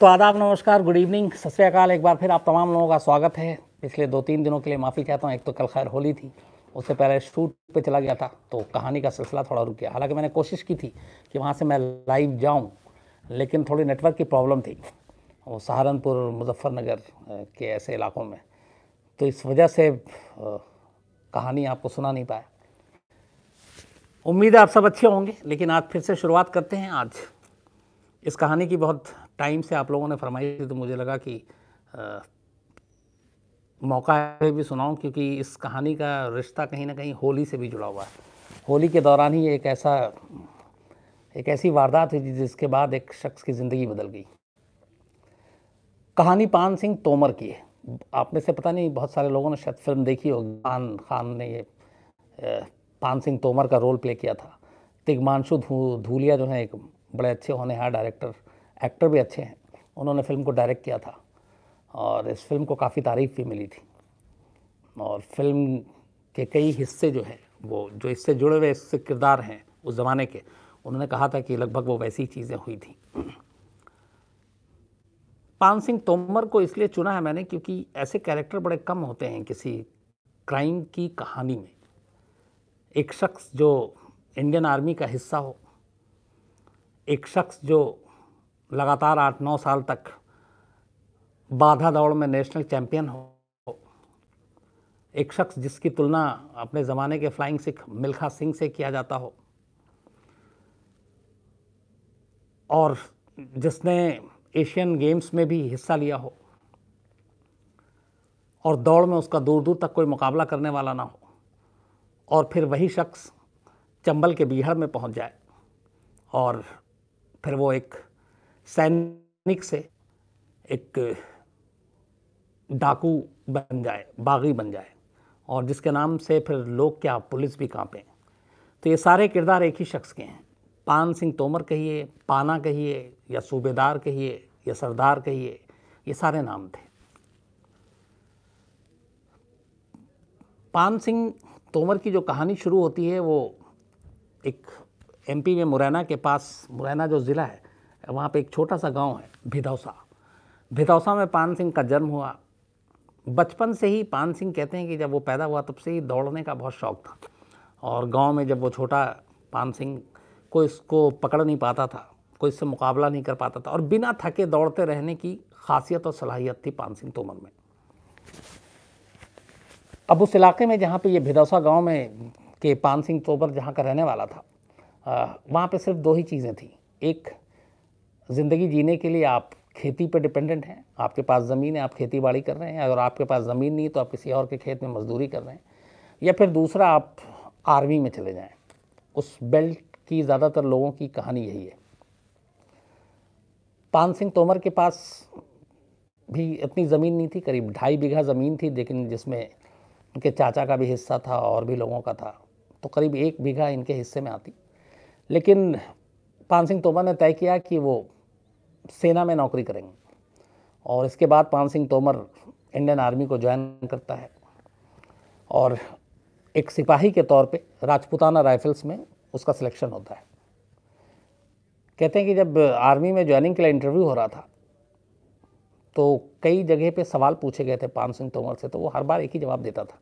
तो आदाब नमस्कार गुड इवनिंग सत एक बार फिर आप तमाम लोगों का स्वागत है पिछले दो तीन दिनों के लिए माफ़ी चाहता हूँ एक तो कल खैर होली थी उससे पहले शूट पे चला गया था तो कहानी का सिलसिला थोड़ा रुक गया हालांकि मैंने कोशिश की थी कि वहाँ से मैं लाइव जाऊँ लेकिन थोड़ी नेटवर्क की प्रॉब्लम थी वो सहारनपुर मुजफ्फरनगर के ऐसे इलाकों में तो इस वजह से कहानी आपको सुना नहीं पाया उम्मीद है आप सब अच्छे होंगे लेकिन आज फिर से शुरुआत करते हैं आज इस कहानी की बहुत टाइम से आप लोगों ने फरमाई थी तो मुझे लगा कि आ, मौका है भी सुनाऊं क्योंकि इस कहानी का रिश्ता कहीं ना कहीं होली से भी जुड़ा हुआ है होली के दौरान ही एक ऐसा एक ऐसी वारदात हुई जिसके बाद एक शख्स की ज़िंदगी बदल गई कहानी पान सिंह तोमर की है आप में से पता नहीं बहुत सारे लोगों ने शायद फिल्म देखी होगी पान खान ने ये पान सिंह तोमर का रोल प्ले किया था तिगमांशु धूलिया जो है एक बड़े अच्छे होने हैं डायरेक्टर एक्टर भी अच्छे हैं उन्होंने फिल्म को डायरेक्ट किया था और इस फिल्म को काफ़ी तारीफ भी मिली थी और फिल्म के कई हिस्से जो हैं वो जो इससे जुड़े हुए इससे किरदार हैं उस ज़माने के उन्होंने कहा था कि लगभग वो वैसी चीज़ें हुई थी पान सिंह तोमर को इसलिए चुना है मैंने क्योंकि ऐसे कैरेक्टर बड़े कम होते हैं किसी क्राइम की कहानी में एक शख्स जो इंडियन आर्मी का हिस्सा हो एक शख्स जो लगातार आठ नौ साल तक बाधा दौड़ में नेशनल चैंपियन हो एक शख्स जिसकी तुलना अपने ज़माने के फ्लाइंग सिख मिल्खा सिंह से किया जाता हो और जिसने एशियन गेम्स में भी हिस्सा लिया हो और दौड़ में उसका दूर दूर तक कोई मुकाबला करने वाला ना हो और फिर वही शख्स चंबल के बीहड़ में पहुंच जाए और फिर वो एक सैनिक से एक डाकू बन जाए बागी बन जाए और जिसके नाम से फिर लोग क्या पुलिस भी कांपें तो ये सारे किरदार एक ही शख्स के हैं पान सिंह तोमर कहिए पाना कहिए या सूबेदार कहिए या सरदार कहिए ये सारे नाम थे पान सिंह तोमर की जो कहानी शुरू होती है वो एक एमपी में मुरैना के पास मुरैना जो ज़िला है वहाँ पे एक छोटा सा गांव है भिदौसा भिदौसा में पान सिंह का जन्म हुआ बचपन से ही पान सिंह कहते हैं कि जब वो पैदा हुआ तब से ही दौड़ने का बहुत शौक था और गांव में जब वो छोटा पान सिंह को इसको पकड़ नहीं पाता था कोई इससे मुकाबला नहीं कर पाता था और बिना थके दौड़ते रहने की खासियत और सलाहियत थी पान सिंह तोमर में अब उस इलाके में जहाँ पे ये भिदौसा गांव में के पान सिंह तोमर जहाँ का रहने वाला था वहाँ पे सिर्फ दो ही चीज़ें थी एक ज़िंदगी जीने के लिए आप खेती पर डिपेंडेंट हैं आपके पास ज़मीन है आप खेती बाड़ी कर रहे हैं अगर आपके पास ज़मीन नहीं तो आप किसी और के खेत में मजदूरी कर रहे हैं या फिर दूसरा आप आर्मी में चले जाएं उस बेल्ट की ज़्यादातर लोगों की कहानी यही है पान सिंह तोमर के पास भी इतनी ज़मीन नहीं थी करीब ढाई बीघा ज़मीन थी लेकिन जिसमें उनके चाचा का भी हिस्सा था और भी लोगों का था तो करीब एक बीघा इनके हिस्से में आती लेकिन पान सिंह तोमर ने तय किया कि वो सेना में नौकरी करेंगे और इसके बाद पान सिंह तोमर इंडियन आर्मी को ज्वाइन करता है और एक सिपाही के तौर पे राजपूताना राइफल्स में उसका सिलेक्शन होता है कहते हैं कि जब आर्मी में ज्वाइनिंग के लिए इंटरव्यू हो रहा था तो कई जगह पे सवाल पूछे गए थे पान सिंह तोमर से तो वो हर बार एक ही जवाब देता था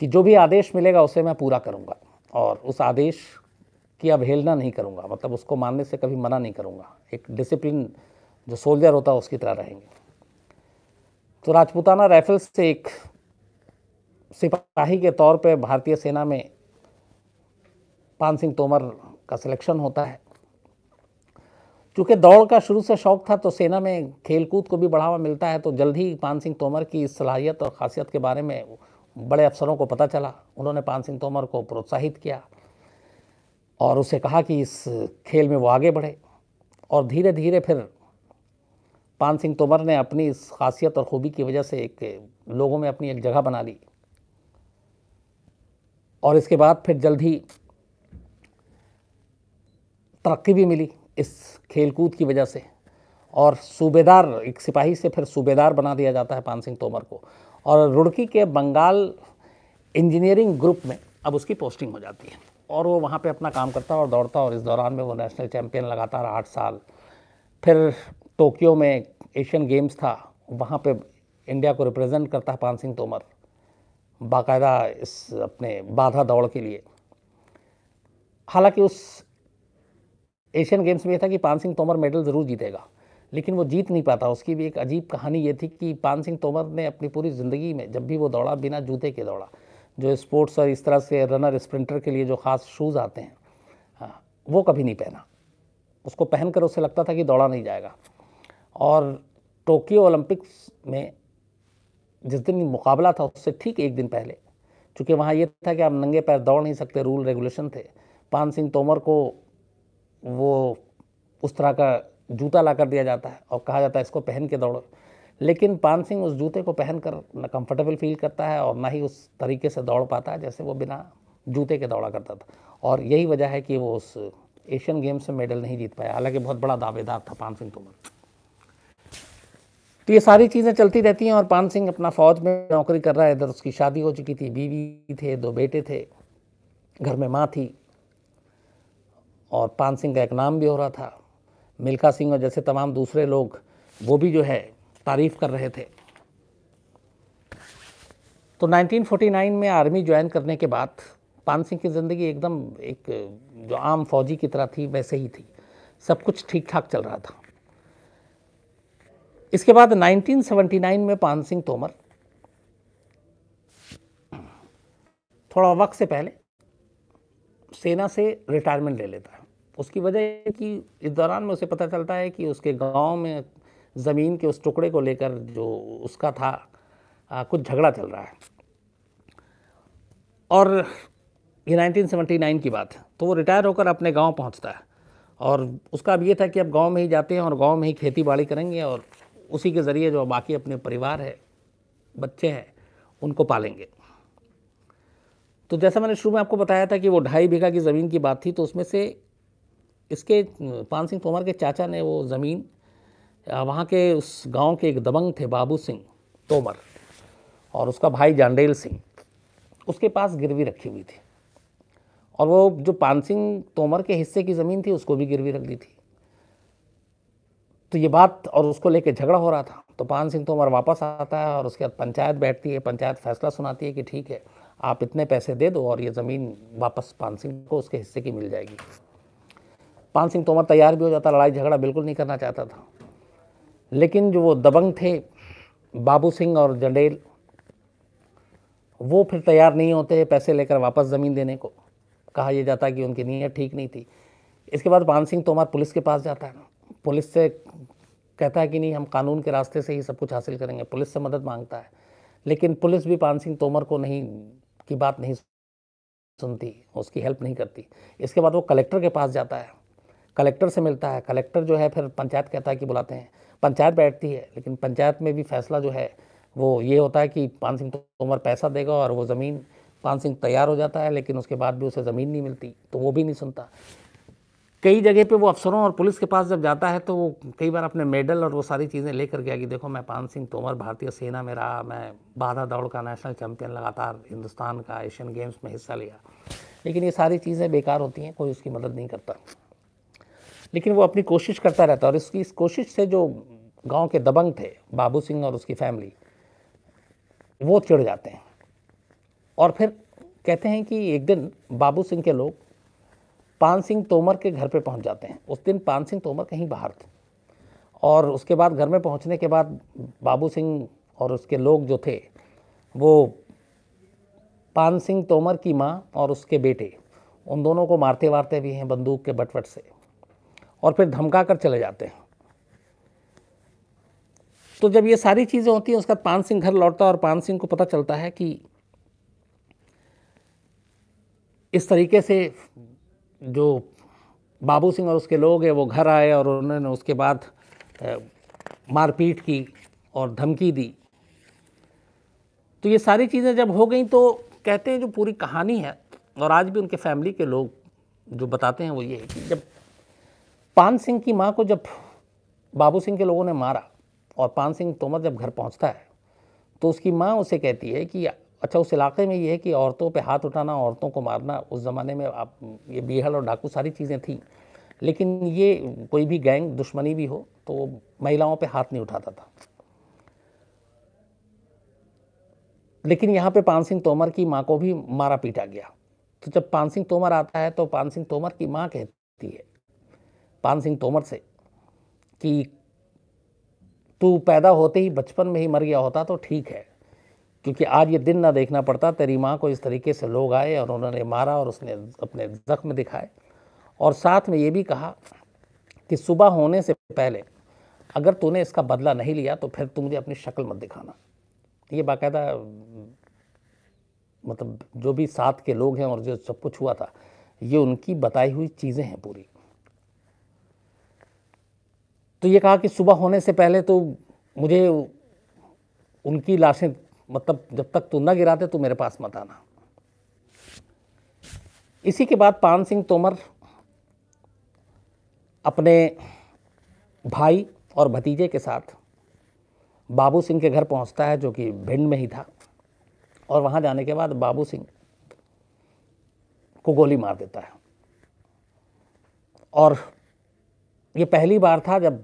कि जो भी आदेश मिलेगा उसे मैं पूरा करूँगा और उस आदेश की अवहेलना नहीं करूँगा मतलब उसको मानने से कभी मना नहीं करूँगा एक डिसिप्लिन जो सोल्जर होता है उसकी तरह रहेंगे तो राजपूताना राइफल्स से एक सिपाही के तौर पे भारतीय सेना में पान सिंह तोमर का सिलेक्शन होता है चूँकि दौड़ का शुरू से शौक था तो सेना में खेलकूद को भी बढ़ावा मिलता है तो जल्द ही पान सिंह तोमर की इस सलाहियत और ख़ासियत के बारे में बड़े अफसरों को पता चला उन्होंने पान सिंह तोमर को प्रोत्साहित किया और उसे कहा कि इस खेल में वो आगे बढ़े और धीरे धीरे फिर पान सिंह तोमर ने अपनी इस खासियत और ख़ूबी की वजह से एक लोगों में अपनी एक जगह बना ली और इसके बाद फिर जल्द ही तरक्की भी मिली इस खेलकूद की वजह से और सूबेदार एक सिपाही से फिर सूबेदार बना दिया जाता है पान सिंह तोमर को और रुड़की के बंगाल इंजीनियरिंग ग्रुप में अब उसकी पोस्टिंग हो जाती है और वो वहाँ पे अपना काम करता और दौड़ता और इस दौरान में वो नेशनल चैम्पियन लगातार आठ साल फिर टोक्यो में एशियन गेम्स था वहाँ पे इंडिया को रिप्रेजेंट करता है पान सिंह तोमर बाकायदा इस अपने बाधा दौड़ के लिए हालांकि उस एशियन गेम्स में यह था कि पान सिंह तोमर मेडल ज़रूर जीतेगा लेकिन वो जीत नहीं पाता उसकी भी एक अजीब कहानी ये थी कि पान सिंह तोमर ने अपनी पूरी ज़िंदगी में जब भी वो दौड़ा बिना जूते के दौड़ा जो स्पोर्ट्स और इस तरह से रनर स्प्रिंटर के लिए जो ख़ास शूज़ आते हैं हाँ, वो कभी नहीं पहना उसको पहनकर उससे लगता था कि दौड़ा नहीं जाएगा और टोक्यो ओलंपिक्स में जिस दिन मुकाबला था उससे ठीक एक दिन पहले चूँकि वहाँ ये था कि आप नंगे पैर दौड़ नहीं सकते रूल रेगुलेशन थे पान सिंह तोमर को वो उस तरह का जूता ला कर दिया जाता है और कहा जाता है इसको पहन के दौड़ो लेकिन पान सिंह उस जूते को पहनकर ना कंफर्टेबल फील करता है और ना ही उस तरीके से दौड़ पाता है जैसे वो बिना जूते के दौड़ा करता था और यही वजह है कि वो उस एशियन गेम्स में मेडल नहीं जीत पाया हालांकि बहुत बड़ा दावेदार था पान सिंह तोमर तो ये सारी चीज़ें चलती रहती हैं और पान सिंह अपना फौज में नौकरी कर रहा है इधर उसकी शादी हो चुकी थी बीवी थे दो बेटे थे घर में माँ थी और पान सिंह का एक नाम भी हो रहा था मिल्खा सिंह और जैसे तमाम दूसरे लोग वो भी जो है तारीफ़ कर रहे थे तो 1949 में आर्मी ज्वाइन करने के बाद पान सिंह की ज़िंदगी एकदम एक जो आम फौजी की तरह थी वैसे ही थी सब कुछ ठीक ठाक चल रहा था इसके बाद 1979 में पान सिंह तोमर थोड़ा वक्त से पहले सेना से रिटायरमेंट ले लेता है उसकी वजह कि इस दौरान में उसे पता चलता है कि उसके गांव में ज़मीन के उस टुकड़े को लेकर जो उसका था आ, कुछ झगड़ा चल रहा है और ये 1979 की बात है तो वो रिटायर होकर अपने गांव पहुंचता है और उसका अब ये था कि अब गांव में ही जाते हैं और गांव में ही खेती बाड़ी करेंगे और उसी के ज़रिए जो बाकी अपने परिवार है बच्चे हैं उनको पालेंगे तो जैसा मैंने शुरू में आपको बताया था कि वो ढाई बीघा की ज़मीन की बात थी तो उसमें से इसके पान सिंह तोमर के चाचा ने वो ज़मीन वहाँ के उस गांव के एक दबंग थे बाबू सिंह तोमर और उसका भाई जांडेल सिंह उसके पास गिरवी रखी हुई थी और वो जो पान सिंह तोमर के हिस्से की ज़मीन थी उसको भी गिरवी रख दी थी तो ये बात और उसको लेके झगड़ा हो रहा था तो पान सिंह तोमर वापस आता है और उसके बाद पंचायत बैठती है पंचायत फैसला सुनाती है कि ठीक है आप इतने पैसे दे दो और ये ज़मीन वापस पान सिंह को उसके हिस्से की मिल जाएगी पान सिंह तोमर तैयार भी हो जाता लड़ाई झगड़ा बिल्कुल नहीं करना चाहता था लेकिन जो वो दबंग थे बाबू सिंह और जंडेल वो फिर तैयार नहीं होते पैसे लेकर वापस ज़मीन देने को कहा यह जाता कि उनकी नीयत ठीक नहीं थी इसके बाद पान सिंह तोमर पुलिस के पास जाता है पुलिस से कहता है कि नहीं हम कानून के रास्ते से ही सब कुछ हासिल करेंगे पुलिस से मदद मांगता है लेकिन पुलिस भी पान सिंह तोमर को नहीं की बात नहीं सुनती उसकी हेल्प नहीं करती इसके बाद वो कलेक्टर के पास जाता है कलेक्टर से मिलता है कलेक्टर जो है फिर पंचायत कहता है कि बुलाते हैं पंचायत बैठती है लेकिन पंचायत में भी फैसला जो है वो ये होता है कि पान सिंह तोमर पैसा देगा और वो ज़मीन पान सिंह तैयार हो जाता है लेकिन उसके बाद भी उसे ज़मीन नहीं मिलती तो वो भी नहीं सुनता कई जगह पे वो अफसरों और पुलिस के पास जब जाता है तो वो कई बार अपने मेडल और वो सारी चीज़ें लेकर गया कि देखो मैं पान सिंह तोमर भारतीय सेना में रहा मैं बाधा दौड़ का नेशनल चैम्पियन लगातार हिंदुस्तान का एशियन गेम्स में हिस्सा लिया लेकिन ये सारी चीज़ें बेकार होती हैं कोई उसकी मदद नहीं करता लेकिन वो अपनी कोशिश करता रहता है और इसकी इस कोशिश से जो गांव के दबंग थे बाबू सिंह और उसकी फैमिली वो चिड़ जाते हैं और फिर कहते हैं कि एक दिन बाबू सिंह के लोग पान सिंह तोमर के घर पे पहुंच जाते हैं उस दिन पान सिंह तोमर कहीं बाहर थे और उसके बाद घर में पहुंचने के बाद बाबू सिंह और उसके लोग जो थे वो पान सिंह तोमर की माँ और उसके बेटे उन दोनों को मारते वारते भी हैं बंदूक के बटवट से और फिर धमका कर चले जाते हैं तो जब ये सारी चीज़ें होती हैं उसके बाद पान सिंह घर लौटता है और पान सिंह को पता चलता है कि इस तरीके से जो बाबू सिंह और उसके लोग हैं वो घर आए और उन्होंने उसके बाद मारपीट की और धमकी दी तो ये सारी चीज़ें जब हो गई तो कहते हैं जो पूरी कहानी है और आज भी उनके फैमिली के लोग जो बताते हैं वो ये है कि जब पान सिंह की माँ को जब बाबू सिंह के लोगों ने मारा और पान सिंह तोमर जब घर पहुंचता है तो उसकी माँ उसे कहती है कि अच्छा उस इलाके में ये है कि औरतों पे हाथ उठाना औरतों को मारना उस ज़माने में आप ये बीहड़ और डाकू सारी चीज़ें थी लेकिन ये कोई भी गैंग दुश्मनी भी हो तो महिलाओं पे हाथ नहीं उठाता था लेकिन यहाँ पे पान सिंह तोमर की माँ को भी मारा पीटा गया तो जब पान सिंह तोमर आता है तो पान सिंह तोमर की माँ कहती है पान सिंह तोमर से कि तू पैदा होते ही बचपन में ही मर गया होता तो ठीक है क्योंकि आज ये दिन ना देखना पड़ता तेरी माँ को इस तरीके से लोग आए और उन्होंने मारा और उसने अपने ज़ख्म दिखाए और साथ में ये भी कहा कि सुबह होने से पहले अगर तूने इसका बदला नहीं लिया तो फिर तू मुझे अपनी शक्ल मत दिखाना ये बाकायदा मतलब जो भी साथ के लोग हैं और जो सब कुछ हुआ था ये उनकी बताई हुई चीज़ें हैं पूरी तो ये कहा कि सुबह होने से पहले तो मुझे उनकी लाशें मतलब जब तक तू न गिराते तो मेरे पास मत आना इसी के बाद पान सिंह तोमर अपने भाई और भतीजे के साथ बाबू सिंह के घर पहुंचता है जो कि भिंड में ही था और वहां जाने के बाद बाबू सिंह को गोली मार देता है और ये पहली बार था जब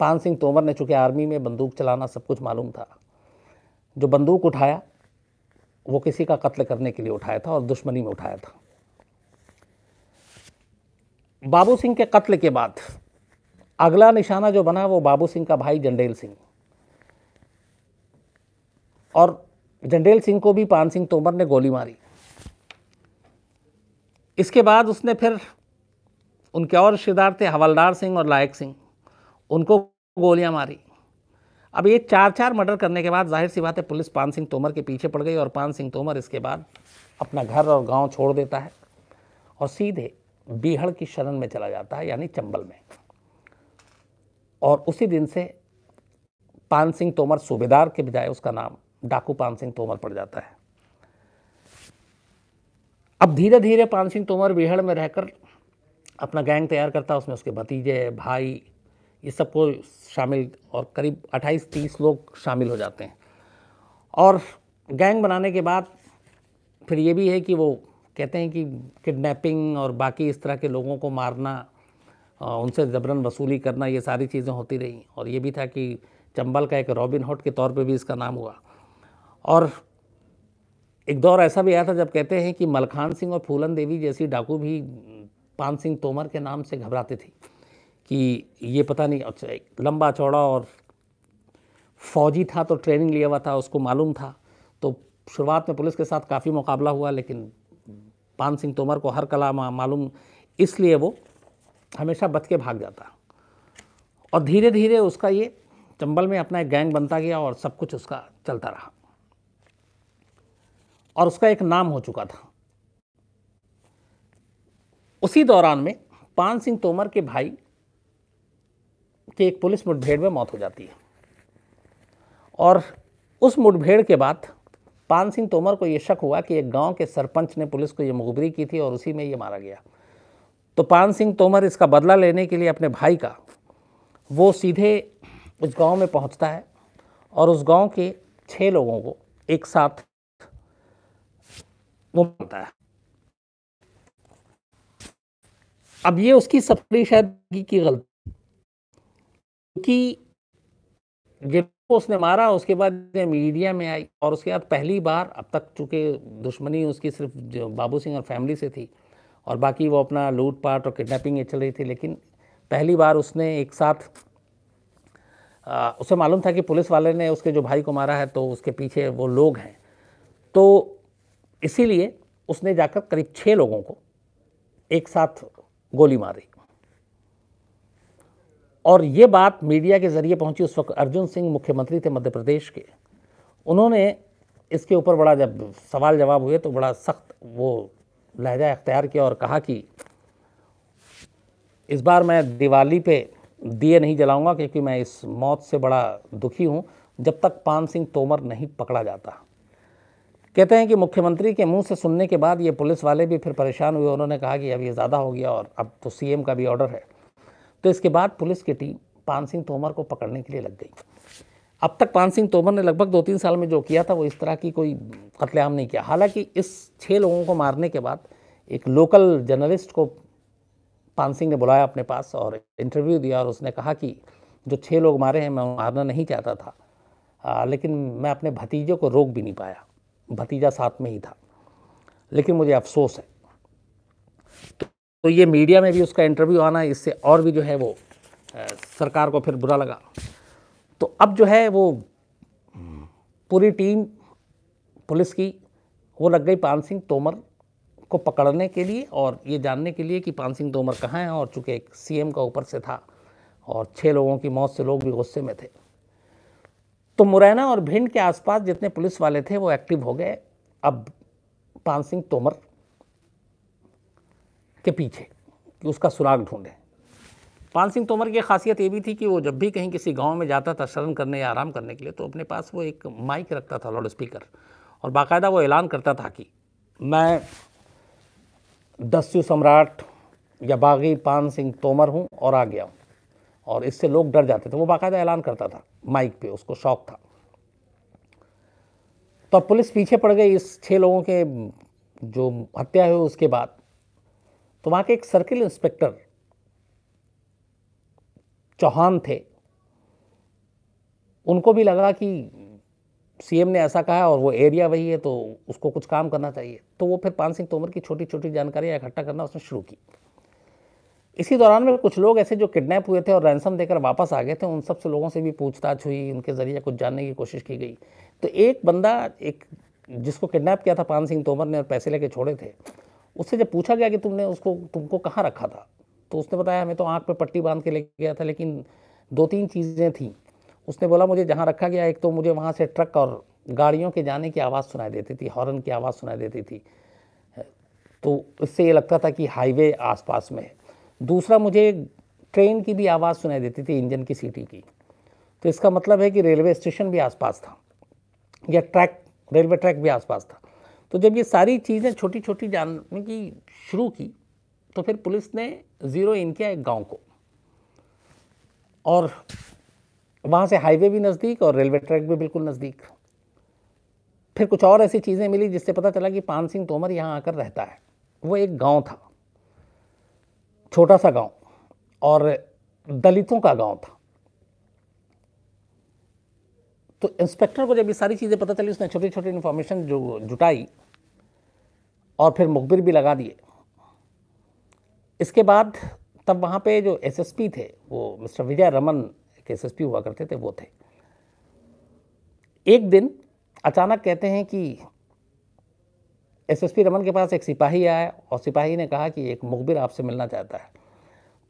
पान सिंह तोमर ने चूँकि आर्मी में बंदूक चलाना सब कुछ मालूम था जो बंदूक उठाया वो किसी का कत्ल करने के लिए उठाया था और दुश्मनी में उठाया था बाबू सिंह के कत्ल के बाद अगला निशाना जो बना वो बाबू सिंह का भाई जंडेल सिंह और जंडेल सिंह को भी पान सिंह तोमर ने गोली मारी इसके बाद उसने फिर उनके और रिश्तेदार थे हवलदार सिंह और लायक सिंह उनको गोलियां मारी अब ये चार चार मर्डर करने के बाद जाहिर सी बात है पुलिस पान सिंह तोमर के पीछे पड़ गई और पान सिंह तोमर इसके बाद अपना घर और गांव छोड़ देता है और सीधे बीहड़ की शरण में चला जाता है यानी चंबल में और उसी दिन से पान सिंह तोमर सूबेदार के बजाय उसका नाम डाकू पान सिंह तोमर पड़ जाता है अब धीरे धीरे पान सिंह तोमर बीहड़ में रहकर अपना गैंग तैयार करता है उसमें उसके भतीजे भाई ये सबको शामिल और करीब 28-30 लोग शामिल हो जाते हैं और गैंग बनाने के बाद फिर ये भी है कि वो कहते हैं कि किडनैपिंग और बाकी इस तरह के लोगों को मारना उनसे जबरन वसूली करना ये सारी चीज़ें होती रहीं और ये भी था कि चंबल का एक रॉबिन हुड के तौर पे भी इसका नाम हुआ और एक दौर ऐसा भी आया था जब कहते हैं कि मलखान सिंह और फूलन देवी जैसी डाकू भी पान सिंह तोमर के नाम से घबराते थे कि ये पता नहीं अच्छा लंबा चौड़ा और फौजी था तो ट्रेनिंग लिया हुआ था उसको मालूम था तो शुरुआत में पुलिस के साथ काफ़ी मुकाबला हुआ लेकिन पान सिंह तोमर को हर कला मालूम इसलिए वो हमेशा बच के भाग जाता और धीरे धीरे उसका ये चंबल में अपना एक गैंग बनता गया और सब कुछ उसका चलता रहा और उसका एक नाम हो चुका था उसी दौरान में पान सिंह तोमर के भाई की एक पुलिस मुठभेड़ में मौत हो जाती है और उस मुठभेड़ के बाद पान सिंह तोमर को ये शक हुआ कि एक गांव के सरपंच ने पुलिस को ये मुखबरी की थी और उसी में ये मारा गया तो पान सिंह तोमर इसका बदला लेने के लिए अपने भाई का वो सीधे उस गांव में पहुंचता है और उस गांव के छः लोगों को एक साथ वो है अब ये उसकी सबसे शायद की गलती क्योंकि उसने मारा उसके बाद मीडिया में आई और उसके बाद पहली बार अब तक चूंकि दुश्मनी उसकी सिर्फ बाबू सिंह और फैमिली से थी और बाकी वो अपना लूट पाट और किडनैपिंग चल रही थी लेकिन पहली बार उसने एक साथ आ, उसे मालूम था कि पुलिस वाले ने उसके जो भाई को मारा है तो उसके पीछे वो लोग हैं तो इसीलिए उसने जाकर करीब छः लोगों को एक साथ गोली मारी और ये बात मीडिया के ज़रिए पहुंची उस वक्त अर्जुन सिंह मुख्यमंत्री थे मध्य प्रदेश के उन्होंने इसके ऊपर बड़ा जब सवाल जवाब हुए तो बड़ा सख्त वो लहजा इख्तियार किया और कहा कि इस बार मैं दिवाली पे दिए नहीं जलाऊंगा क्योंकि मैं इस मौत से बड़ा दुखी हूँ जब तक पान सिंह तोमर नहीं पकड़ा जाता कहते हैं कि मुख्यमंत्री के मुंह से सुनने के बाद ये पुलिस वाले भी फिर परेशान हुए उन्होंने कहा कि अब ये ज़्यादा हो गया और अब तो सीएम का भी ऑर्डर है तो इसके बाद पुलिस की टीम पान सिंह तोमर को पकड़ने के लिए लग गई अब तक पान सिंह तोमर ने लगभग दो तीन साल में जो किया था वो इस तरह की कोई कत्लेआम नहीं किया हालांकि इस छः लोगों को मारने के बाद एक लोकल जर्नलिस्ट को पान सिंह ने बुलाया अपने पास और इंटरव्यू दिया और उसने कहा कि जो छः लोग मारे हैं मैं मारना नहीं चाहता था आ, लेकिन मैं अपने भतीजों को रोक भी नहीं पाया भतीजा साथ में ही था लेकिन मुझे अफसोस है तो, ये मीडिया में भी उसका इंटरव्यू आना इससे और भी जो है वो सरकार को फिर बुरा लगा तो अब जो है वो पूरी टीम पुलिस की वो लग गई पान सिंह तोमर को पकड़ने के लिए और ये जानने के लिए कि पान सिंह तोमर कहाँ हैं और चूँकि एक सीएम का ऊपर से था और छः लोगों की मौत से लोग भी गुस्से में थे तो मुरैना और भिंड के आसपास जितने पुलिस वाले थे वो एक्टिव हो गए अब पान सिंह तोमर के पीछे कि उसका सुराग ढूंढे पान सिंह तोमर की खासियत ये भी थी कि वो जब भी कहीं किसी गांव में जाता था शरण करने या आराम करने के लिए तो अपने पास वो एक माइक रखता था लाउड स्पीकर और बाकायदा वो ऐलान करता था कि मैं दस्यु सम्राट या बागी पान सिंह तोमर हूँ और आ गया हूँ और इससे लोग डर जाते थे वो बाकायदा ऐलान करता था माइक पे उसको शौक था तो अब पुलिस पीछे पड़ गई इस छः लोगों के जो हत्या हुई उसके बाद तो वहाँ के एक सर्किल इंस्पेक्टर चौहान थे उनको भी लगा कि सीएम ने ऐसा कहा और वो एरिया वही है तो उसको कुछ काम करना चाहिए तो वो फिर पान सिंह तोमर की छोटी छोटी जानकारियाँ इकट्ठा करना उसने शुरू की इसी दौरान में कुछ लोग ऐसे जो किडनैप हुए थे और रैंसम देकर वापस आ गए थे उन सबसे लोगों से भी पूछताछ हुई उनके ज़रिए कुछ जानने की कोशिश की गई तो एक बंदा एक जिसको किडनैप किया था पान सिंह तोमर ने और पैसे लेके छोड़े थे उससे जब पूछा गया कि तुमने उसको तुमको कहाँ रखा था तो उसने बताया हमें तो आँख पर पट्टी बांध के लेके गया था लेकिन दो तीन चीज़ें थीं उसने बोला मुझे जहाँ रखा गया एक तो मुझे वहाँ से ट्रक और गाड़ियों के जाने की आवाज़ सुनाई देती थी हॉर्न की आवाज़ सुनाई देती थी तो इससे ये लगता था कि हाईवे आसपास में है दूसरा मुझे ट्रेन की भी आवाज़ सुनाई देती थी इंजन की सीटी की तो इसका मतलब है कि रेलवे स्टेशन भी आसपास था या ट्रैक रेलवे ट्रैक भी आसपास था तो जब ये सारी चीज़ें छोटी छोटी जानने की शुरू की तो फिर पुलिस ने ज़ीरो इन किया एक गांव को और वहाँ से हाईवे भी नज़दीक और रेलवे ट्रैक भी बिल्कुल नज़दीक फिर कुछ और ऐसी चीज़ें मिली जिससे पता चला कि पान सिंह तोमर यहाँ आकर रहता है वो एक गांव था छोटा सा गांव और दलितों का गांव था तो इंस्पेक्टर को जब ये सारी चीज़ें पता चली उसने छोटी छोटी इन्फॉर्मेशन जो जुटाई और फिर मुखबिर भी लगा दिए इसके बाद तब वहाँ पे जो एसएसपी थे वो मिस्टर विजय रमन के एसएसपी हुआ करते थे वो थे एक दिन अचानक कहते हैं कि एसएसपी रमन के पास एक सिपाही आया और सिपाही ने कहा कि एक मुखबिर आपसे मिलना चाहता है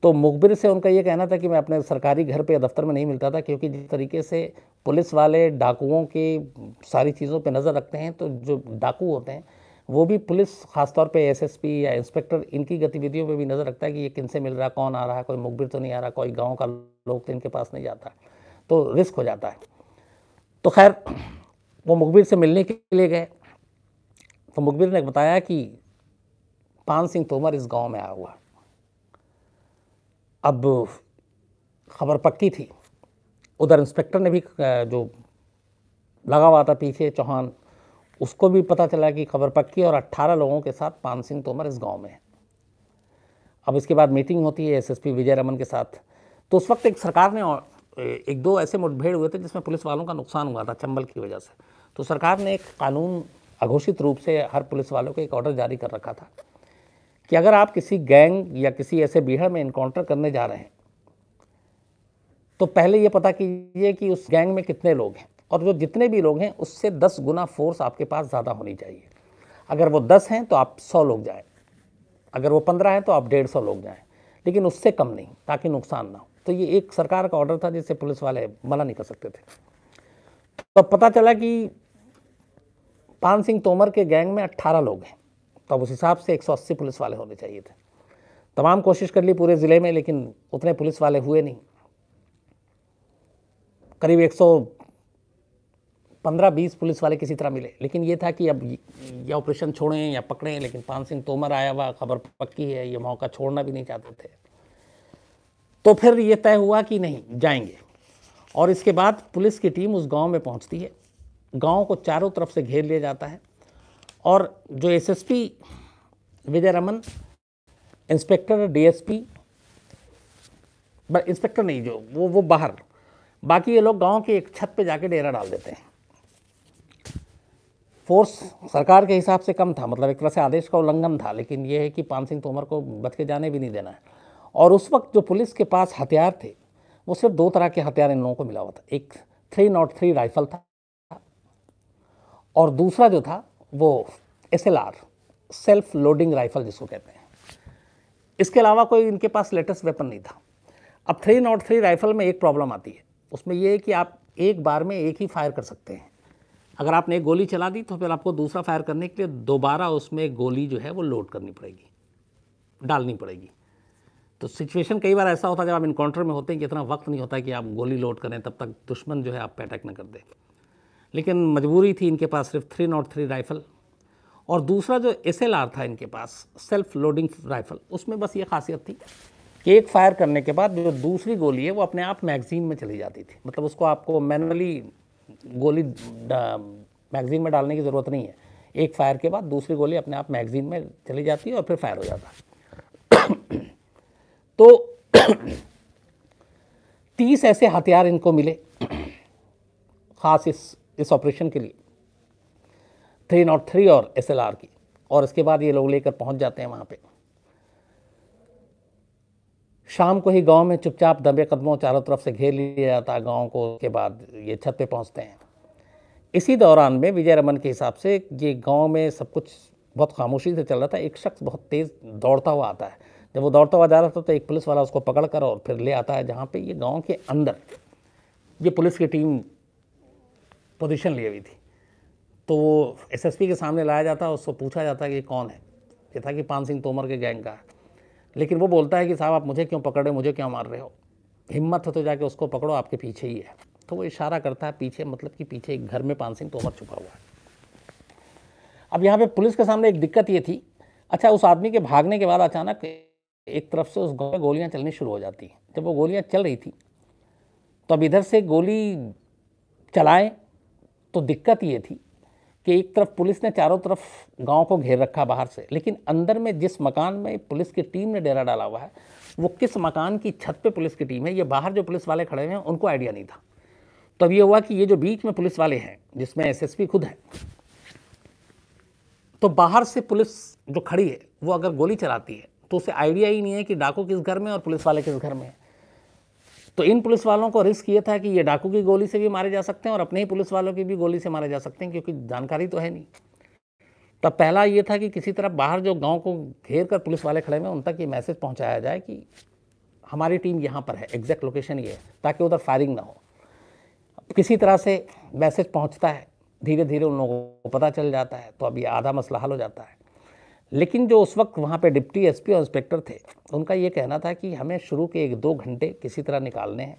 तो मुखबिर से उनका ये कहना था कि मैं अपने सरकारी घर पे या दफ्तर में नहीं मिलता था क्योंकि जिस तरीके से पुलिस वाले डाकुओं की सारी चीज़ों पे नज़र रखते हैं तो जो डाकू होते हैं वो भी पुलिस खासतौर पे एसएसपी या इंस्पेक्टर इनकी गतिविधियों पे भी नज़र रखता है कि ये किन से मिल रहा कौन आ रहा है कोई मुखबिर तो नहीं आ रहा कोई गाँव का लोग तो इनके पास नहीं जाता तो रिस्क हो जाता है तो खैर वो मुखबिर से मिलने के लिए गए तो मुखबिर ने बताया कि पान सिंह तोमर इस गांव में आया हुआ अब खबर पक्की थी उधर इंस्पेक्टर ने भी जो लगा हुआ था पीछे चौहान उसको भी पता चला कि खबर पक्की और 18 लोगों के साथ पान सिंह तोमर इस गांव में है अब इसके बाद मीटिंग होती है एसएसपी विजय रमन के साथ तो उस वक्त एक सरकार ने एक दो ऐसे मुठभेड़ हुए थे जिसमें पुलिस वालों का नुकसान हुआ था चंबल की वजह से तो सरकार ने एक कानून अघोषित रूप से हर पुलिस वालों को एक ऑर्डर जारी कर रखा था कि अगर आप किसी गैंग या किसी ऐसे बीहड़ में इनकाउंटर करने जा रहे हैं तो पहले ये पता कीजिए कि उस गैंग में कितने लोग हैं और जो जितने भी लोग हैं उससे दस गुना फोर्स आपके पास ज़्यादा होनी चाहिए अगर वो दस हैं तो आप सौ लोग जाएँ अगर वो पंद्रह हैं तो आप डेढ़ सौ लोग जाएँ लेकिन उससे कम नहीं ताकि नुकसान ना हो तो ये एक सरकार का ऑर्डर था जिससे पुलिस वाले मना नहीं कर सकते थे तब तो पता चला कि पान सिंह तोमर के गैंग में 18 लोग हैं तब तो उस हिसाब से 180 पुलिस वाले होने चाहिए थे तमाम कोशिश कर ली पूरे ज़िले में लेकिन उतने पुलिस वाले हुए नहीं करीब 115-20 पुलिस वाले किसी तरह मिले लेकिन ये था कि अब ये ऑपरेशन छोड़ें या पकड़ें लेकिन पान सिंह तोमर आया हुआ खबर पक्की है ये मौका छोड़ना भी नहीं चाहते थे तो फिर ये तय हुआ कि नहीं जाएंगे और इसके बाद पुलिस की टीम उस गांव में पहुंचती है गांव को चारों तरफ से घेर लिया जाता है और जो SSP Vijay Raman inspector DSP inspector नहीं जो वो वो बाहर बाकी ये लोग गांव के एक छत पे जाके डेरा डाल देते हैं फोर्स सरकार के हिसाब से कम था मतलब एक तरह से आदेश का उल्लंघन था लेकिन ये है कि पान सिंह तोमर को बच के जाने भी नहीं देना है और उस वक्त जो पुलिस के पास हथियार थे वो सिर्फ दो तरह के हथियार इन लोगों को मिला हुआ था एक थ्री नॉट थ्री राइफल था और दूसरा जो था वो एस सेल्फ लोडिंग राइफल जिसको कहते हैं इसके अलावा कोई इनके पास लेटेस्ट वेपन नहीं था अब थ्री नॉट थ्री राइफल में एक प्रॉब्लम आती है उसमें यह है कि आप एक बार में एक ही फायर कर सकते हैं अगर आपने एक गोली चला दी तो फिर आपको दूसरा फायर करने के लिए दोबारा उसमें गोली जो है वो लोड करनी पड़ेगी डालनी पड़ेगी तो सिचुएशन कई बार ऐसा होता है जब आप इनकाउंटर में होते हैं कि इतना वक्त नहीं होता है कि आप गोली लोड करें तब तक दुश्मन जो है आप पे अटैक न कर दे लेकिन मजबूरी थी इनके पास सिर्फ थ्री नॉट थ्री राइफ़ल और दूसरा जो एस था इनके पास सेल्फ लोडिंग राइफ़ल उसमें बस ये खासियत थी कि एक फायर करने के बाद जो दूसरी गोली है वो अपने आप मैगज़ीन में चली जाती थी मतलब उसको आपको मैनुअली गोली मैगज़ीन में डालने की ज़रूरत नहीं है एक फायर के बाद दूसरी गोली अपने आप मैगज़ीन में चली जाती है और फिर फायर हो जाता तो तीस ऐसे हथियार इनको मिले ख़ास इस इस ऑपरेशन के लिए थ्री नॉट थ्री और एस एल आर की और इसके बाद ये लोग लेकर पहुंच जाते हैं वहाँ पे शाम को ही गांव में चुपचाप दबे कदमों चारों तरफ से घेर लिया जाता है गाँव को उसके बाद ये छत पे पहुँचते हैं इसी दौरान में विजय रमन के हिसाब से ये गांव में सब कुछ बहुत खामोशी से चल रहा था एक शख्स बहुत तेज़ दौड़ता हुआ आता है जब वो दौड़ता हुआ जा रहा था तो एक पुलिस वाला उसको पकड़ कर और फिर ले आता है जहाँ पे ये गांव के अंदर ये पुलिस की टीम पोजीशन ली हुई थी तो वो एसएसपी के सामने लाया जाता उसको पूछा जाता कि ये कौन है ये था कि पान सिंह तोमर के गैंग का है लेकिन वो बोलता है कि साहब आप मुझे क्यों पकड़ रहे हो मुझे क्यों मार रहे हो हिम्मत हो तो जाके उसको पकड़ो आपके पीछे ही है तो वो इशारा करता है पीछे मतलब कि पीछे एक घर में पान सिंह तोमर छुपा हुआ है अब यहाँ पे पुलिस के सामने एक दिक्कत ये थी अच्छा उस आदमी के भागने के बाद अचानक एक तरफ से उस गाँव में गोलियाँ चलनी शुरू हो जाती हैं जब वो गोलियाँ चल रही थी तो अब इधर से गोली चलाएं तो दिक्कत ये थी कि एक तरफ पुलिस ने चारों तरफ गांव को घेर रखा बाहर से लेकिन अंदर में जिस मकान में पुलिस की टीम ने डेरा डाला हुआ है वो किस मकान की छत पे पुलिस की टीम है ये बाहर जो पुलिस वाले खड़े हैं उनको आइडिया नहीं था तब ये हुआ कि ये जो बीच में पुलिस वाले हैं जिसमें एस खुद हैं तो बाहर से पुलिस जो खड़ी है वो अगर गोली चलाती है तो उसे आइडिया ही नहीं है कि डाकू किस घर में और पुलिस वाले किस घर में है तो इन पुलिस वालों को रिस्क ये था कि ये डाकू की गोली से भी मारे जा सकते हैं और अपने ही पुलिस वालों की भी गोली से मारे जा सकते हैं क्योंकि जानकारी तो है नहीं तब पहला ये था कि किसी तरह बाहर जो गांव को घेर कर पुलिस वाले खड़े में उन तक ये मैसेज पहुंचाया जाए कि हमारी टीम यहाँ पर है एग्जैक्ट लोकेशन ये है ताकि उधर फायरिंग ना हो किसी तरह से मैसेज पहुँचता है धीरे धीरे उन लोगों को पता चल जाता है तो अब ये आधा मसला हल हो जाता है लेकिन जो उस वक्त वहाँ पे डिप्टी एसपी और इंस्पेक्टर थे उनका ये कहना था कि हमें शुरू के एक दो घंटे किसी तरह निकालने हैं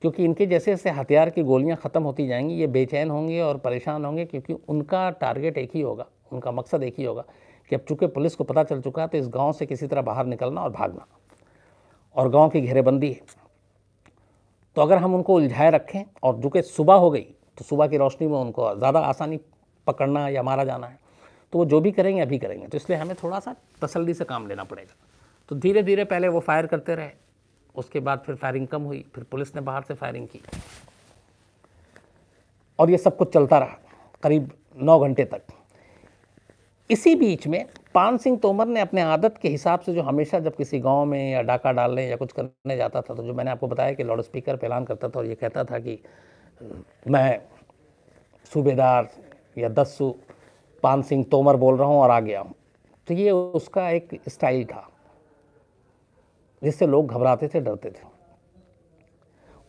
क्योंकि इनके जैसे जैसे हथियार की गोलियाँ ख़त्म होती जाएंगी ये बेचैन होंगे और परेशान होंगे क्योंकि उनका टारगेट एक ही होगा उनका मकसद एक ही होगा कि अब चूँकि पुलिस को पता चल चुका है तो इस गाँव से किसी तरह बाहर निकलना और भागना और गाँव की घेरेबंदी है तो अगर हम उनको उलझाए रखें और चूँकि सुबह हो गई तो सुबह की रोशनी में उनको ज़्यादा आसानी पकड़ना या मारा जाना है तो वो जो भी करेंगे अभी करेंगे तो इसलिए हमें थोड़ा सा तसल्ली से काम लेना पड़ेगा तो धीरे धीरे पहले वो फायर करते रहे उसके बाद फिर फायरिंग कम हुई फिर पुलिस ने बाहर से फायरिंग की और ये सब कुछ चलता रहा करीब नौ घंटे तक इसी बीच में पान सिंह तोमर ने अपने आदत के हिसाब से जो हमेशा जब किसी गांव में या डाका डालने या कुछ करने जाता था तो जो मैंने आपको बताया कि लाउड स्पीकर पर ऐलान करता था और ये कहता था कि मैं सूबेदार या दस्सू पान सिंह तोमर बोल रहा हूँ और आ गया हूँ तो ये उसका एक स्टाइल था जिससे लोग घबराते थे डरते थे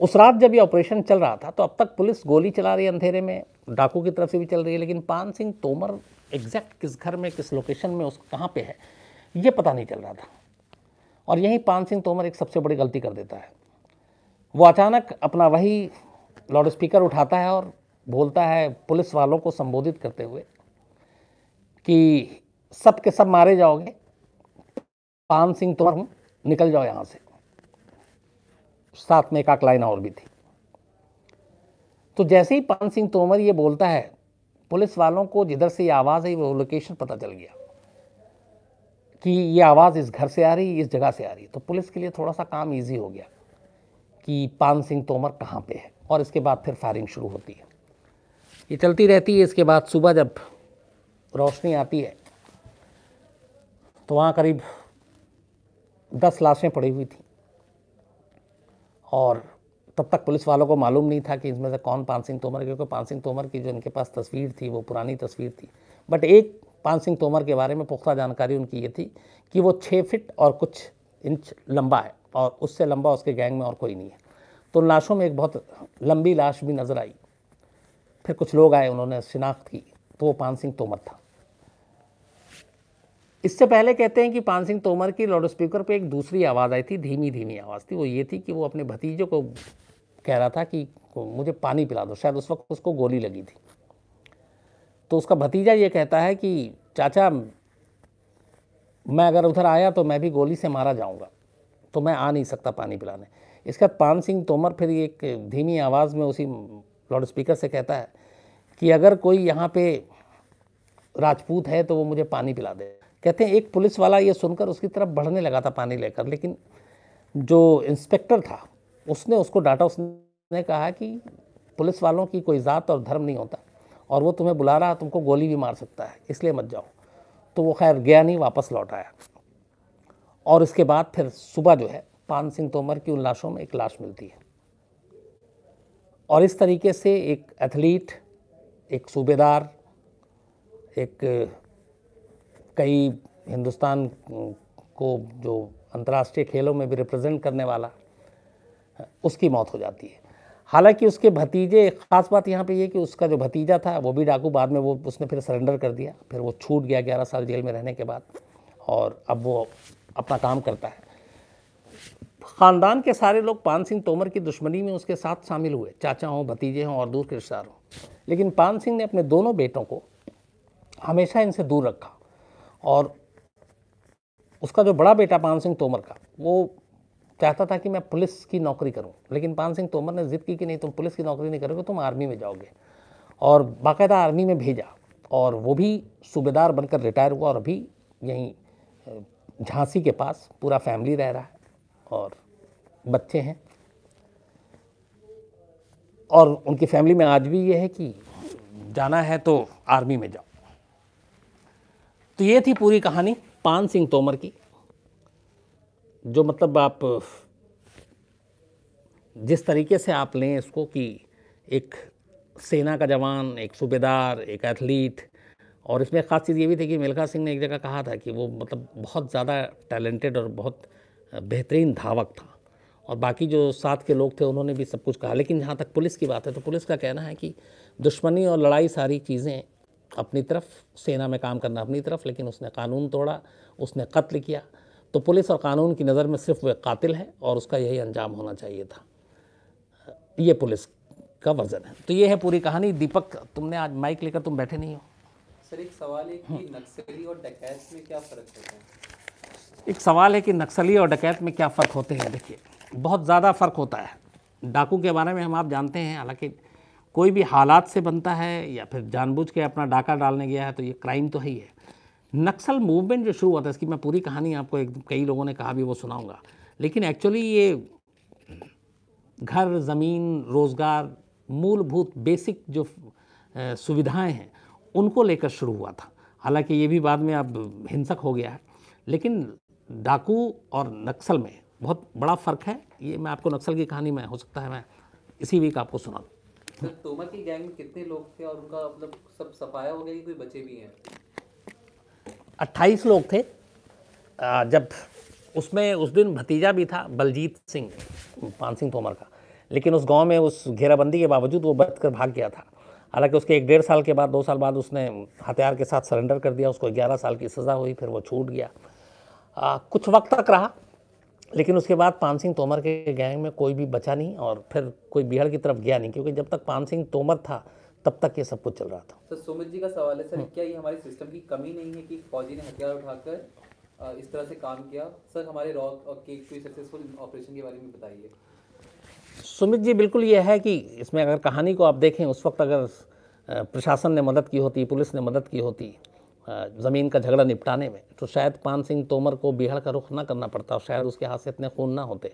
उस रात जब ये ऑपरेशन चल रहा था तो अब तक पुलिस गोली चला रही है अंधेरे में डाकू की तरफ से भी चल रही है लेकिन पान सिंह तोमर एग्जैक्ट किस घर में किस लोकेशन में उस कहाँ पे है ये पता नहीं चल रहा था और यहीं पान सिंह तोमर एक सबसे बड़ी गलती कर देता है वो अचानक अपना वही लाउड स्पीकर उठाता है और बोलता है पुलिस वालों को संबोधित करते हुए कि सब के सब मारे जाओगे पान सिंह तोमर हूँ निकल जाओ यहाँ से साथ में एक आक लाइन और भी थी तो जैसे ही पान सिंह तोमर ये बोलता है पुलिस वालों को जिधर से ये आवाज़ आई वो लोकेशन पता चल गया कि ये आवाज़ इस घर से आ रही है इस जगह से आ रही है तो पुलिस के लिए थोड़ा सा काम ईजी हो गया कि पान सिंह तोमर कहाँ पे है और इसके बाद फिर फायरिंग शुरू होती है ये चलती रहती है इसके बाद सुबह जब रोशनी आती है तो वहाँ करीब दस लाशें पड़ी हुई थी और तब तक पुलिस वालों को मालूम नहीं था कि इसमें से कौन पान सिंह तोमर क्योंकि पान सिंह तोमर की जो इनके पास तस्वीर थी वो पुरानी तस्वीर थी बट एक पान सिंह तोमर के बारे में पुख्ता जानकारी उनकी ये थी कि वो छः फिट और कुछ इंच लंबा है और उससे लंबा उसके गैंग में और कोई नहीं है तो लाशों में एक बहुत लंबी लाश भी नज़र आई फिर कुछ लोग आए उन्होंने शिनाख्त की तो वो पान सिंह तोमर था इससे पहले कहते हैं कि पान सिंह तोमर की लाउड स्पीकर पर एक दूसरी आवाज़ आई थी धीमी धीमी आवाज़ थी वो ये थी कि वो अपने भतीजे को कह रहा था कि मुझे पानी पिला दो शायद उस वक्त उसको गोली लगी थी तो उसका भतीजा ये कहता है कि चाचा मैं अगर उधर आया तो मैं भी गोली से मारा जाऊंगा तो मैं आ नहीं सकता पानी पिलाने इसका पान सिंह तोमर फिर एक धीमी आवाज़ में उसी लाउड स्पीकर से कहता है कि अगर कोई यहाँ पे राजपूत है तो वो मुझे पानी पिला दे कहते हैं एक पुलिस वाला ये सुनकर उसकी तरफ बढ़ने लगा था पानी लेकर लेकिन जो इंस्पेक्टर था उसने उसको डांटा उसने कहा कि पुलिस वालों की कोई ज़ात और धर्म नहीं होता और वो तुम्हें बुला रहा तुमको गोली भी मार सकता है इसलिए मत जाओ तो वो खैर गया नहीं वापस लौट आया और इसके बाद फिर सुबह जो है पान सिंह तोमर की उन लाशों में एक लाश मिलती है और इस तरीके से एक एथलीट एक सूबेदार एक कई हिंदुस्तान को जो अंतर्राष्ट्रीय खेलों में भी रिप्रेजेंट करने वाला उसकी मौत हो जाती है हालांकि उसके भतीजे ख़ास बात यहाँ पे ये कि उसका जो भतीजा था वो भी डाकू बाद में वो उसने फिर सरेंडर कर दिया फिर वो छूट गया ग्यारह साल जेल में रहने के बाद और अब वो अपना काम करता है ख़ानदान के सारे लोग पान सिंह तोमर की दुश्मनी में उसके साथ शामिल हुए चाचा हों भतीजे हों और दूर के रिश्तेदार हों लेकिन पान सिंह ने अपने दोनों बेटों को हमेशा इनसे दूर रखा और उसका जो बड़ा बेटा पान सिंह तोमर का वो चाहता था कि मैं पुलिस की नौकरी करूं लेकिन पान सिंह तोमर ने ज़िद की कि नहीं तुम पुलिस की नौकरी नहीं करोगे तुम आर्मी में जाओगे और बाकायदा आर्मी में भेजा और वो भी सूबेदार बनकर रिटायर हुआ और अभी यहीं झांसी के पास पूरा फैमिली रह रहा है और बच्चे हैं और उनकी फैमिली में आज भी ये है कि जाना है तो आर्मी में जाओ तो ये थी पूरी कहानी पान सिंह तोमर की जो मतलब आप जिस तरीके से आप लें इसको कि एक सेना का जवान एक सूबेदार एक एथलीट और इसमें ख़ास चीज़ ये भी थी कि मिल्खा सिंह ने एक जगह कहा था कि वो मतलब बहुत ज़्यादा टैलेंटेड और बहुत बेहतरीन धावक था और बाकी जो साथ के लोग थे उन्होंने भी सब कुछ कहा लेकिन जहाँ तक पुलिस की बात है तो पुलिस का कहना है कि दुश्मनी और लड़ाई सारी चीज़ें अपनी तरफ सेना में काम करना अपनी तरफ लेकिन उसने कानून तोड़ा उसने कत्ल किया तो पुलिस और कानून की नज़र में सिर्फ वह कातिल है और उसका यही अंजाम होना चाहिए था ये पुलिस का वर्जन है तो ये है पूरी कहानी दीपक तुमने आज माइक लेकर तुम बैठे नहीं हो सर एक सवाल है कि नक्सली और डकैत में क्या फ़र्क होता है एक सवाल है कि नक्सली और डकैत में क्या फ़र्क होते हैं देखिए बहुत ज़्यादा फ़र्क होता है डाकू के बारे में हम आप जानते हैं हालांकि कोई भी हालात से बनता है या फिर जानबूझ के अपना डाका डालने गया है तो ये क्राइम तो है ही है नक्सल मूवमेंट जो शुरू हुआ था इसकी मैं पूरी कहानी आपको एक कई लोगों ने कहा भी वो सुनाऊंगा लेकिन एक्चुअली ये घर ज़मीन रोज़गार मूलभूत बेसिक जो सुविधाएं हैं उनको लेकर शुरू हुआ था हालांकि ये भी बाद में अब हिंसक हो गया है लेकिन डाकू और नक्सल में बहुत बड़ा फ़र्क है ये मैं आपको नक्सल की कहानी में हो सकता है मैं इसी वीक आपको सुना सर तो तोमर की गैंग में कितने लोग थे और उनका मतलब सब सफाया हो गया कि कोई बचे भी हैं अट्ठाईस लोग थे आ, जब उसमें उस दिन भतीजा भी था बलजीत सिंह पान सिंह तोमर का लेकिन उस गांव में उस घेराबंदी के बावजूद वो बच कर भाग गया था हालांकि उसके एक डेढ़ साल के बाद दो साल बाद उसने हथियार के साथ सरेंडर कर दिया उसको ग्यारह साल की सज़ा हुई फिर वो छूट गया आ, कुछ वक्त तक रहा लेकिन उसके बाद पान सिंह तोमर के गैंग में कोई भी बचा नहीं और फिर कोई बिहार की तरफ गया नहीं क्योंकि जब तक पान सिंह तोमर था तब तक ये सब कुछ चल रहा था सर सुमित जी का सवाल है सर क्या ये हमारे सिस्टम की कमी नहीं है कि फौजी ने हथियार उठाकर इस तरह से काम किया सर हमारे रॉक और केक के सक्सेसफुल ऑपरेशन के बारे में बताइए सुमित जी बिल्कुल ये है कि इसमें अगर कहानी को आप देखें उस वक्त अगर प्रशासन ने मदद की होती पुलिस ने मदद की होती ज़मीन का झगड़ा निपटाने में तो शायद पान सिंह तोमर को बिहार का रुख ना करना पड़ता और शायद उसके हाथ से इतने खून ना होते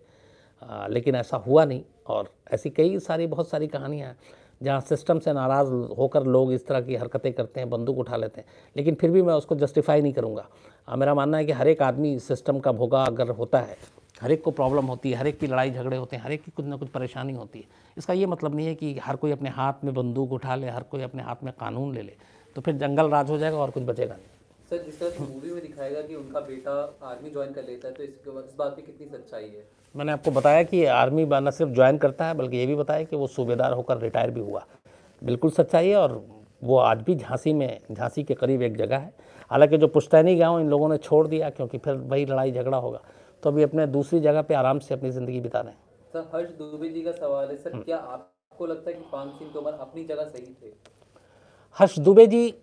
आ, लेकिन ऐसा हुआ नहीं और ऐसी कई सारी बहुत सारी कहानियाँ हैं जहाँ सिस्टम से नाराज़ होकर लोग इस तरह की हरकतें करते हैं बंदूक उठा लेते हैं लेकिन फिर भी मैं उसको जस्टिफाई नहीं करूँगा मेरा मानना है कि हर एक आदमी सिस्टम का भोगा अगर होता है हर एक को प्रॉब्लम होती है हर एक की लड़ाई झगड़े होते हैं हर एक की कुछ ना कुछ परेशानी होती है इसका ये मतलब नहीं है कि हर कोई अपने हाथ में बंदूक उठा ले हर कोई अपने हाथ में कानून ले ले तो फिर जंगल राज हो जाएगा और कुछ बचेगा नहीं सर जिस तरह मूवी में दिखाएगा कि उनका बेटा आर्मी ज्वाइन कर लेता है तो इसके इस बात की कितनी सच्चाई है मैंने आपको बताया कि आर्मी न सिर्फ ज्वाइन करता है बल्कि ये भी बताया कि वो सूबेदार होकर रिटायर भी हुआ बिल्कुल सच्चाई है और वो आज भी झांसी में झांसी के करीब एक जगह है हालांकि जो पुश्तैनी गांव इन लोगों ने छोड़ दिया क्योंकि फिर वही लड़ाई झगड़ा होगा तो अभी अपने दूसरी जगह पे आराम से अपनी ज़िंदगी बिता रहे हैं सर हर्ष दुबे जी का सवाल है सर हम्म। क्या आपको लगता है कि पान सिंह तोमर अपनी जगह सही थे हर्ष दुबे जी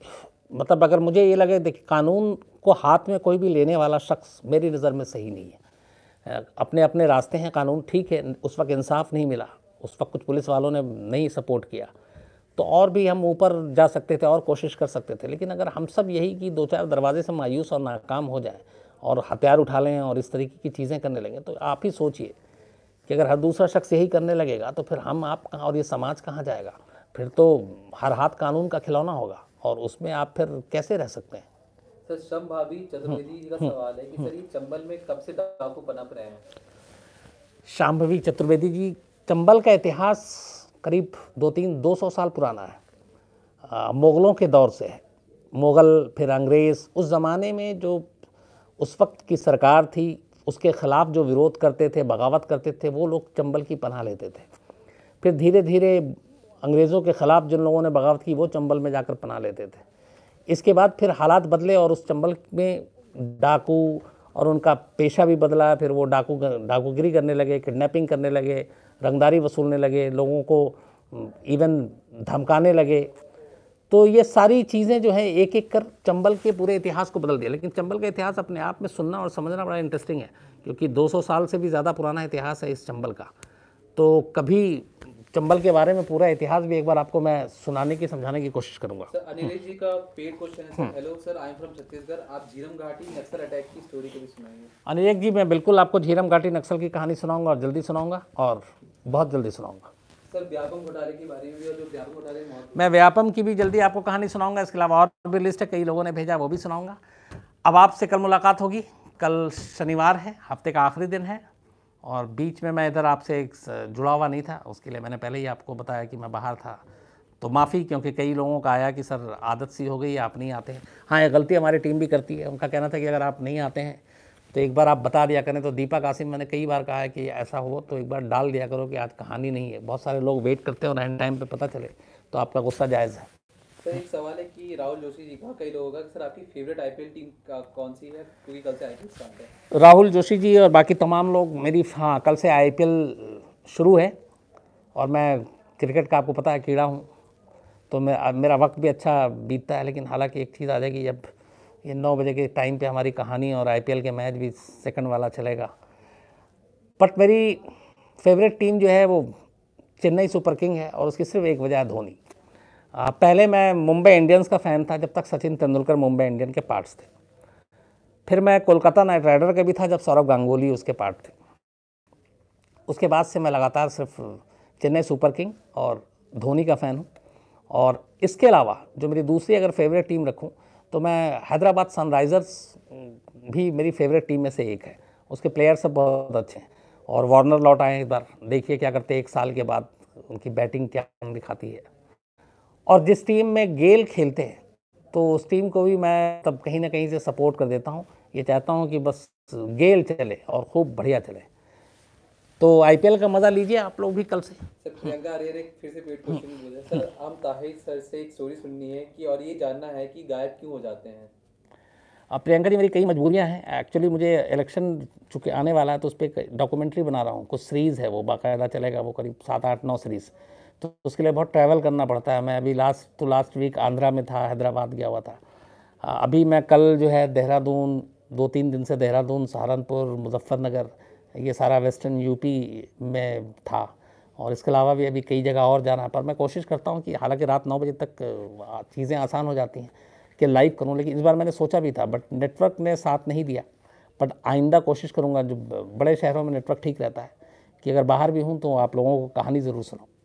मतलब अगर मुझे ये लगे देखिए कानून को हाथ में कोई भी लेने वाला शख्स मेरी नज़र में सही नहीं है अपने अपने रास्ते हैं कानून ठीक है उस वक्त इंसाफ नहीं मिला उस वक्त कुछ पुलिस वालों ने नहीं सपोर्ट किया तो और भी हम ऊपर जा सकते थे और कोशिश कर सकते थे लेकिन अगर हम सब यही कि दो चार दरवाजे से मायूस और नाकाम हो जाए और हथियार उठा लें और इस तरीके की चीज़ें करने लगें तो आप ही सोचिए कि अगर हर दूसरा शख्स यही करने लगेगा तो फिर हम आप कहाँ और ये समाज कहाँ जाएगा फिर तो हर हाथ कानून का खिलौना होगा और उसमें आप फिर कैसे रह सकते हैं सर शंभावी चतुर्वेदी जी का हम्म। सवाल है कि हम्म। सर ये चंबल में कब से डाकू पनप रहे हैं शाम्भवी चतुर्वेदी जी चंबल का इतिहास करीब दो तीन दो सौ साल पुराना है मुग़लों के दौर से है मुग़ल फिर अंग्रेज़ उस ज़माने में जो उस वक्त की सरकार थी उसके ख़िलाफ़ जो विरोध करते थे बगावत करते थे वो लोग चंबल की पनाह लेते थे फिर धीरे धीरे अंग्रेज़ों के ख़िलाफ़ जिन लोगों ने बगावत की वो चंबल में जाकर पना लेते थे इसके बाद फिर हालात बदले और उस चंबल में डाकू और उनका पेशा भी बदला फिर वो डाकू डाकूगिरी करने लगे किडनैपिंग करने लगे रंगदारी वसूलने लगे लोगों को इवन धमकाने लगे तो ये सारी चीज़ें जो हैं एक एक कर चंबल के पूरे इतिहास को बदल दिया लेकिन चंबल का इतिहास अपने आप में सुनना और समझना बड़ा इंटरेस्टिंग है क्योंकि 200 साल से भी ज़्यादा पुराना इतिहास है इस चंबल का तो कभी चंबल के बारे में पूरा इतिहास भी एक बार आपको मैं सुनाने की समझाने की कोशिश करूंगा अनिल जी का पेड क्वेश्चन है hello sir I am from Chhattisgarh आप झीरम घाटी नक्सल अटैक की स्टोरी सुनाएंगे जी मैं बिल्कुल आपको झीरम घाटी नक्सल की कहानी सुनाऊंगा और जल्दी सुनाऊंगा और बहुत जल्दी सुनाऊंगा सर व्यापम घोटाले के बारे में भी और जो व्यापम घोटाले मैं व्यापम की भी जल्दी आपको कहानी सुनाऊंगा इसके अलावा और भी लिस्ट है कई लोगों ने भेजा वो भी सुनाऊंगा अब आपसे कल मुलाकात होगी कल शनिवार है हफ्ते का आखिरी दिन है और बीच में मैं इधर आपसे एक जुड़ा हुआ नहीं था उसके लिए मैंने पहले ही आपको बताया कि मैं बाहर था तो माफ़ी क्योंकि कई लोगों का आया कि सर आदत सी हो गई आप नहीं आते हैं हाँ ये गलती हमारी टीम भी करती है उनका कहना था कि अगर आप नहीं आते हैं तो एक बार आप बता दिया करें तो दीपक आसिम मैंने कई बार कहा है कि ऐसा हो तो एक बार डाल दिया करो कि आज कहानी नहीं है बहुत सारे लोग वेट करते हैं और एंड टाइम पर पता चले तो आपका गुस्सा जायज़ है सर तो एक सवाल है कि राहुल जोशी जी का कई लोगों का सर आपकी फेवरेट आईपीएल टीम का कौन सी है क्योंकि कल से आईपीएल स्टार्ट है राहुल जोशी जी और बाकी तमाम लोग मेरी हाँ कल से आईपीएल शुरू है और मैं क्रिकेट का आपको पता है कीड़ा हूँ तो मैं मेरा वक्त भी अच्छा बीतता है लेकिन हालांकि एक चीज़ आ जाएगी जब ये नौ बजे के टाइम पे हमारी कहानी और आईपीएल के मैच भी सेकंड वाला चलेगा बट मेरी फेवरेट टीम जो है वो चेन्नई सुपर किंग है और उसकी सिर्फ एक वजह धोनी पहले मैं मुंबई इंडियंस का फ़ैन था जब तक सचिन तेंदुलकर मुंबई इंडियन के पार्ट्स थे फिर मैं कोलकाता नाइट राइडर के भी था जब सौरभ गांगुली उसके पार्ट थे उसके बाद से मैं लगातार सिर्फ चेन्नई सुपर किंग और धोनी का फ़ैन हूँ और इसके अलावा जो मेरी दूसरी अगर फेवरेट टीम रखूँ तो मैं हैदराबाद सनराइज़र्स भी मेरी फेवरेट टीम में से एक है उसके प्लेयर सब बहुत अच्छे हैं और वार्नर लौट आए इस बार देखिए क्या करते हैं एक साल के बाद उनकी बैटिंग क्या दिखाती है और जिस टीम में गेल खेलते हैं तो उस टीम को भी मैं तब कहीं ना कहीं से सपोर्ट कर देता हूँ ये चाहता हूँ कि बस गेल चले और खूब बढ़िया चले तो आईपीएल का मजा लीजिए आप लोग भी कल से सर प्रियंका फिर से हाँ। पेट क्वेश्चन सर हम ताहिर सर से एक स्टोरी सुननी है कि और ये जानना है कि गायब क्यों हो जाते हैं अब प्रियंका जी मेरी कई मजबूरियां हैं एक्चुअली मुझे इलेक्शन चूँकि आने वाला है तो उस पर डॉक्यूमेंट्री बना रहा हूँ कुछ सीरीज़ है वो बाकायदा चलेगा वो करीब सात आठ नौ सीरीज़ तो उसके लिए बहुत ट्रैवल करना पड़ता है मैं अभी लास्ट तो लास्ट वीक आंध्रा में था हैदराबाद गया हुआ था हाँ, अभी मैं कल जो है देहरादून दो तीन दिन से देहरादून सहारनपुर मुजफ्फरनगर ये सारा वेस्टर्न यूपी में था और इसके अलावा भी अभी कई जगह और जाना है पर मैं कोशिश करता हूँ कि हालांकि रात नौ बजे तक चीज़ें आसान हो जाती हैं कि लाइव करूँ लेकिन इस बार मैंने सोचा भी था बट नेटवर्क ने साथ नहीं दिया बट आइंदा कोशिश करूँगा जो बड़े शहरों में नेटवर्क ठीक रहता है कि अगर बाहर भी हूँ तो आप लोगों को कहानी ज़रूर सुनाऊँ